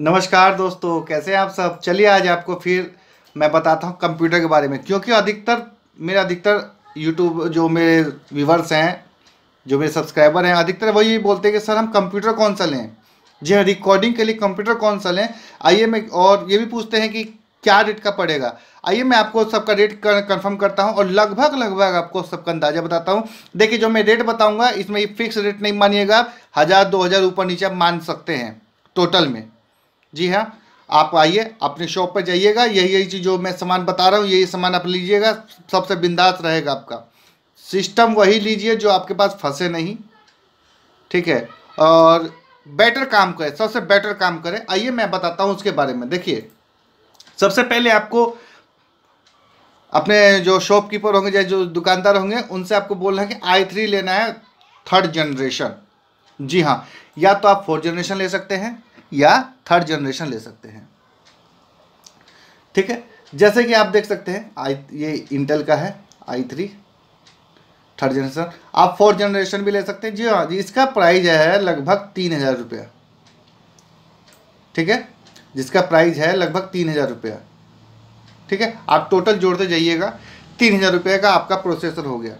नमस्कार दोस्तों कैसे हैं आप सब चलिए आज आपको फिर मैं बताता हूँ कंप्यूटर के बारे में क्योंकि अधिकतर मेरे अधिकतर यूट्यूब जो मेरे व्यूवर्स हैं जो मेरे सब्सक्राइबर हैं अधिकतर वही बोलते हैं कि सर हम कंप्यूटर कौन सा लें जी हाँ रिकॉर्डिंग के लिए कंप्यूटर कौन सा लें आइए मैं और ये भी पूछते हैं कि क्या रेट का पड़ेगा आइए मैं आपको सबका रेट कन्फर्म करता हूँ और लगभग लगभग आपको सबका अंदाजा बताता हूँ देखिए जो मैं रेट बताऊँगा इसमें फिक्स रेट नहीं मानिएगा हज़ार दो हज़ार ऊपर नीचे मान सकते हैं टोटल में जी हाँ आप आइए अपने शॉप पर जाइएगा यही यही चीज़ जो मैं सामान बता रहा हूँ यही सामान आप लीजिएगा सबसे बिंदास रहेगा आपका सिस्टम वही लीजिए जो आपके पास फंसे नहीं ठीक है और बेटर काम करे सबसे बेटर काम करे आइए मैं बताता हूँ उसके बारे में देखिए सबसे पहले आपको अपने जो शॉपकीपर होंगे या जो दुकानदार होंगे उनसे आपको बोलना है कि आई थ्री लेना है थर्ड जनरेशन जी हाँ या तो आप फोर्थ जनरेशन ले सकते हैं या थर्ड जनरेशन ले सकते हैं ठीक है जैसे कि आप देख सकते हैं आई ये इंटेल का है आई थ्री थर्ड जनरेशन आप फोर्थ जनरेशन भी ले सकते हैं जी हाँ जी इसका प्राइस है लगभग तीन हज़ार रुपया ठीक है जिसका प्राइस है लगभग तीन हज़ार रुपया ठीक है आप टोटल जोड़ते जाइएगा तीन हज़ार रुपये का आपका प्रोसेसर हो गया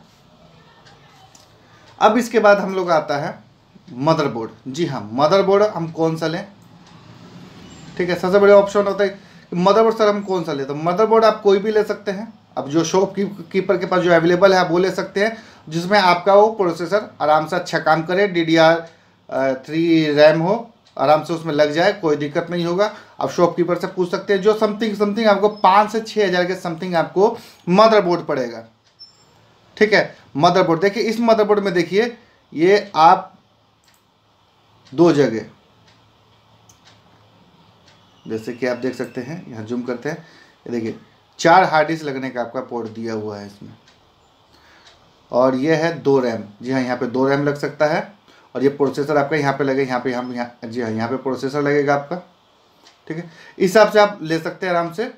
अब इसके बाद हम लोग आता है मदरबोर्ड जी हाँ मदरबोर्ड हम कौन सा लें ठीक है सबसे बड़े ऑप्शन होता है मदरबोर्ड सर हम कौन सा लेते हैं मदरबोर्ड आप कोई भी ले सकते हैं अब जो शॉप की, कीपर के पास जो अवेलेबल है आप वो ले सकते हैं जिसमें आपका वो प्रोसेसर आराम से अच्छा काम करे D D R three RAM हो आराम से उसमें लग जाए कोई दिक्कत नहीं होगा आप शॉपकीपर से पूछ सकते हैं जो समथिंग समथिंग आपको पाँच से छः हज़ार के समथिंग आपको मदरबोर्ड पड़ेगा ठीक है मदरबोर्ड देखिए इस मदरबोर्ड में देखिए ये आप दो जगह जैसे कि आप देख सकते हैं यहाँ जूम करते हैं ये देखिए चार हार्ड डिस्क लगने का आपका पोर्ट दिया हुआ है इसमें और ये है दो रैम जी हाँ यहाँ पे दो रैम लग सकता है और ये प्रोसेसर आपका यहाँ पे लगेगा यहाँ पे हम यहाँ जी हाँ यहाँ पे प्रोसेसर लगेगा आपका ठीक है इस हिसाब से आप ले सकते हैं आराम से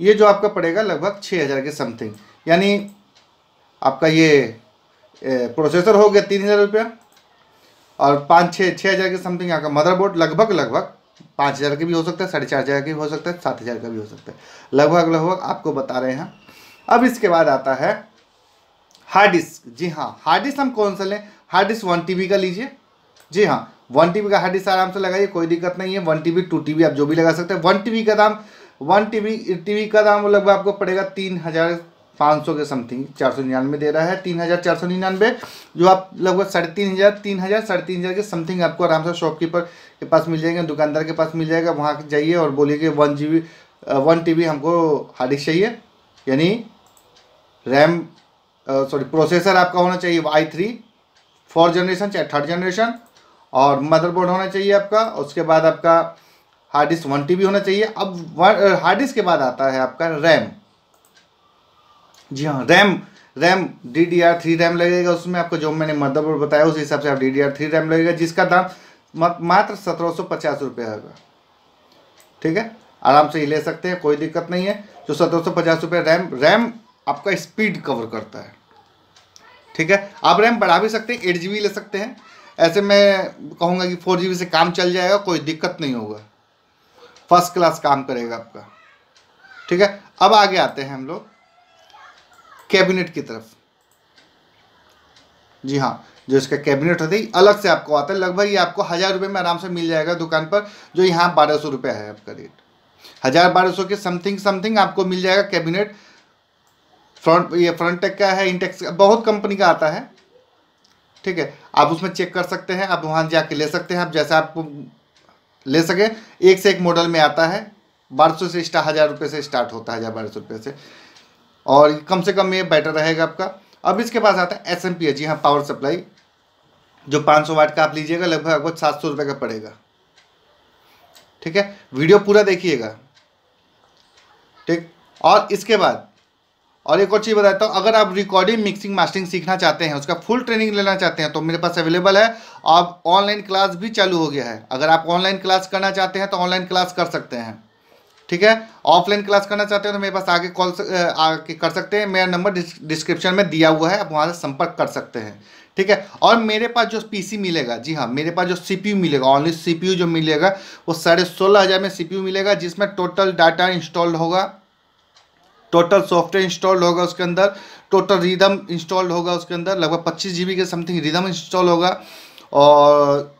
ये जो आपका पड़ेगा लगभग छः हज़ार के समथिंग यानी आपका ये ए, प्रोसेसर हो गया तीन हज़ार रुपया और पाँच छः छः हज़ार के समथिंग आपका मदरबोर्ड लगभग लगभग पाँच हज़ार का भी हो सकता है साढ़े चार हज़ार का भी हो सकता है सात हज़ार का भी हो सकता है लगभग लगभग आपको बता रहे हैं अब इसके बाद आता है हार्ड डिस्क जी हाँ हार्ड डिस्क हम कौन सा लें हार्ड डिस्क वन टी का लीजिए जी हाँ वन टी का हार्ड डिस्क आराम से लगाइए कोई दिक्कत नहीं है one T B two T आप जो भी लगा सकते हैं वन टी का दाम वन टी बी का दाम लगभग आपको पड़ेगा तीन हज़ार पाँच सौ के समथिंग चार सौ निन्यानवे दे रहा है तीन हज़ार चार सौ निन्यानवे जो आप लगभग साढ़े तीन हज़ार तीन हज़ार साढ़े तीन हज़ार के समथिंग आपको आराम से शॉपकीपर के पास मिल जाएंगे दुकानदार के पास मिल जाएगा वहाँ जाइए और बोलिए कि one G B one T B हमको हार्ड डिस्क चाहिए यानी रैम सॉरी uh, प्रोसेसर आपका होना चाहिए आई थ्री फोर्थ जनरेशन चाहे थर्ड जनरेशन और मदरबोर्ड होना चाहिए आपका उसके बाद आपका hard disk one T B होना चाहिए अब uh, हार्ड डिस्क के बाद आता है आपका रैम जी हाँ RAM RAM D D R three RAM लगेगा उसमें आपको जो मैंने मदरबोर्ड बताया उस हिसाब से आप D D R three RAM लगेगा जिसका दाम मात्र सत्रह सौ पचास रुपये होगा ठीक है आराम से ही ले सकते हैं कोई दिक्कत नहीं है जो सत्रह सौ पचास रुपये रैम रैम आपका स्पीड कवर करता है ठीक है आप रैम बढ़ा भी सकते हैं एट जी ले सकते हैं ऐसे मैं कहूँगा कि फोर जी से काम चल जाएगा कोई दिक्कत नहीं होगा फर्स्ट क्लास काम करेगा आपका ठीक है अब आगे आते हैं हम लोग कैबिनेट की तरफ जी हाँ जो इसका कैबिनेट होता है अलग से आपको आता है लगभग ये आपको हज़ार रुपये में आराम से मिल जाएगा दुकान पर जो यहाँ बारह सौ रुपये है आपका रेट हज़ार बारह सौ के समथिंग समथिंग आपको मिल जाएगा कैबिनेट फ्रंट ये फ्रंट टेक का है इंटेक्स का बहुत कंपनी का आता है ठीक है आप उसमें चेक कर सकते हैं आप वहाँ जाके ले सकते हैं आप जैसे आपको ले सकें एक से एक मॉडल में आता है बारह सौ से स्टार्ट हज़ार रुपये से स्टार्ट होता है हज़ार बारह सौ रुपये से और कम से कम ये बेटर रहेगा आपका अब इसके पास आता है एस एम पी है जी हाँ पावर सप्लाई जो 500 वाट का आप लीजिएगा लगभग आपको सात सौ रुपये का पड़ेगा ठीक है वीडियो पूरा देखिएगा ठीक और इसके बाद और एक और चीज़ बताता हूँ अगर आप रिकॉर्डिंग मिक्सिंग मास्टरिंग सीखना चाहते हैं उसका फुल ट्रेनिंग लेना चाहते हैं तो मेरे पास अवेलेबल है और ऑनलाइन क्लास भी चालू हो गया है अगर आप ऑनलाइन क्लास करना चाहते हैं तो ऑनलाइन क्लास कर सकते हैं ठीक है ऑफलाइन क्लास करना चाहते हो तो मेरे पास आगे कॉल आके कर सकते हैं मेरा नंबर डिस्क्रिप्शन में दिया हुआ है आप वहाँ से संपर्क कर सकते हैं ठीक है और मेरे पास जो पीसी मिलेगा जी हाँ मेरे पास जो सीपीयू मिलेगा ऑनली सीपीयू जो मिलेगा वो साढ़े सोलह हज़ार में सीपीयू मिलेगा जिसमें टोटल डाटा इंस्टॉल्ड होगा टोटल सॉफ्टवेयर इंस्टॉल्ड होगा उसके अंदर टोटल रिदम इंस्टॉल्ड होगा उसके अंदर लगभग पच्चीस जी के समथिंग रिदम इंस्टॉल होगा और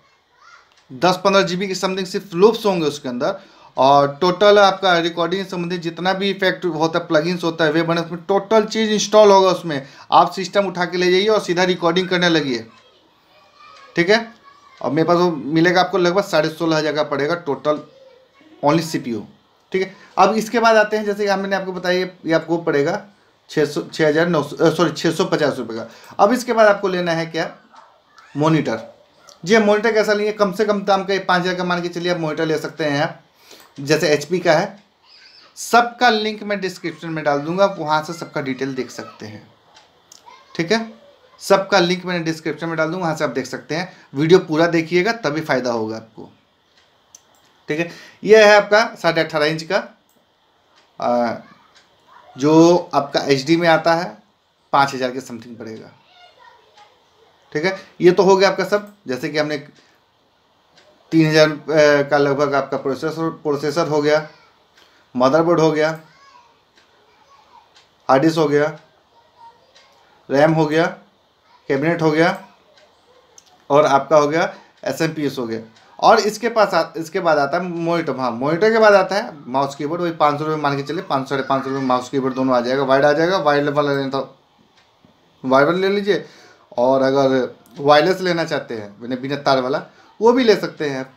दस पंद्रह जी के समथिंग सिर्फ लूप्स होंगे उसके अंदर और टोटल आपका रिकॉर्डिंग संबंधित जितना भी इफेक्ट होता है प्लगइन्स होता है वे बने उसमें टोटल चीज़ इंस्टॉल होगा उसमें आप सिस्टम उठा के ले जाइए और सीधा रिकॉर्डिंग करने लगिए ठीक है और मेरे पास वो मिलेगा आपको लगभग साढ़े सोलह हज़ार का पड़ेगा टोटल ओनली सी ठीक है अब इसके बाद आते हैं जैसे कि मैंने आपको बताया ये आपको पड़ेगा छः सौ छः हज़ार नौ सौ सॉरी छः सौ पचास रुपये का अब इसके बाद आपको लेना है क्या मोनीटर जी मोनीटर कैसा लिए कम से कम दाम का पाँच हज़ार का मान के चलिए आप मोनीटर ले सकते हैं आप जैसे एच का है सबका लिंक मैं डिस्क्रिप्शन में डाल दूंगा आप वहाँ से सबका डिटेल देख सकते हैं ठीक है सबका लिंक मैंने डिस्क्रिप्शन में डाल दूंगा वहाँ से आप देख सकते हैं वीडियो पूरा देखिएगा तभी फ़ायदा होगा आपको ठीक है यह है आपका साढ़े अट्ठारह इंच का आ, जो आपका एच में आता है पाँच हज़ार के समथिंग पड़ेगा ठीक है ये तो हो गया आपका सब जैसे कि हमने तीन हज़ार का लगभग आपका प्रोसेसर प्रोसेसर हो गया मदरबोर्ड हो गया हार्ड डिस्क हो गया रैम हो गया कैबिनेट हो गया और आपका हो गया एस एम पी एस हो गया और इसके पास आ, इसके बाद आता है मोनीटर हाँ मोनीटर के बाद आता है माउस कीबोर्ड वही पाँच सौ रुपये मान के चले पाँच सौ साढ़े पाँच सौ रुपये माउस कीबोर्ड दोनों आ जाएगा वाइड आ जाएगा वायरलेस वाला लेना तो वाइड वाला ले लीजिए और अगर वायरलेस लेना चाहते हैं बिना बिना तार वाला वो भी ले सकते हैं आप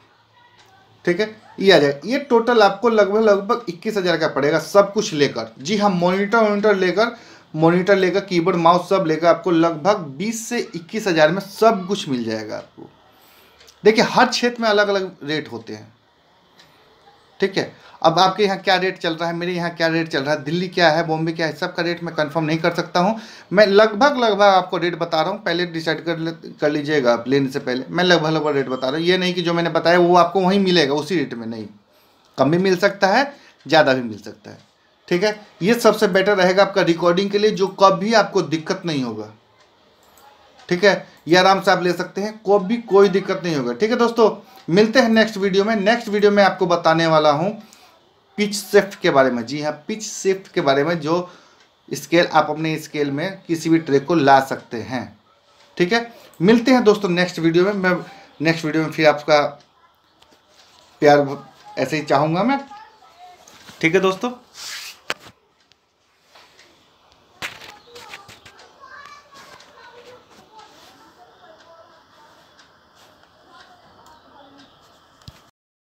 ठीक है ये आ जाएगा ये टोटल आपको लगभग लगभग इक्कीस हज़ार का पड़ेगा सब कुछ लेकर जी हाँ मोनीटर वोनीटर लेकर मोनीटर लेकर कीबोर्ड माउस सब लेकर आपको लगभग बीस से इक्कीस हज़ार में सब कुछ मिल जाएगा आपको देखिए हर क्षेत्र में अलग अलग रेट होते हैं ठीक है अब आपके यहाँ क्या रेट चल रहा है मेरे यहाँ क्या रेट चल रहा है दिल्ली क्या है बॉम्बे क्या है सबका रेट मैं कंफर्म नहीं कर सकता हूँ मैं लगभग लगभग आपको रेट बता रहा हूँ पहले डिसाइड कर कर लीजिएगा आप लेने से पहले मैं लगभग लगभग रेट बता रहा हूँ ये नहीं कि जो मैंने बताया वो आपको वहीं मिलेगा उसी रेट में नहीं कम भी मिल सकता है ज़्यादा भी मिल सकता है ठीक है ये सबसे बेटर रहेगा आपका रिकॉर्डिंग के लिए जो कभी आपको दिक्कत नहीं होगा ठीक है ये आराम से आप ले सकते हैं को भी कोई दिक्कत नहीं होगा ठीक है दोस्तों मिलते हैं नेक्स्ट वीडियो में नेक्स्ट वीडियो में आपको बताने वाला हूँ पिच शिफ्ट के बारे में जी हाँ पिच शिफ्ट के बारे में जो स्केल आप अपने स्केल में किसी भी ट्रेक को ला सकते हैं ठीक है मिलते हैं दोस्तों नेक्स्ट वीडियो में मैं नेक्स्ट वीडियो में फिर आपका प्यार ऐसे ही चाहूँगा मैं ठीक है दोस्तों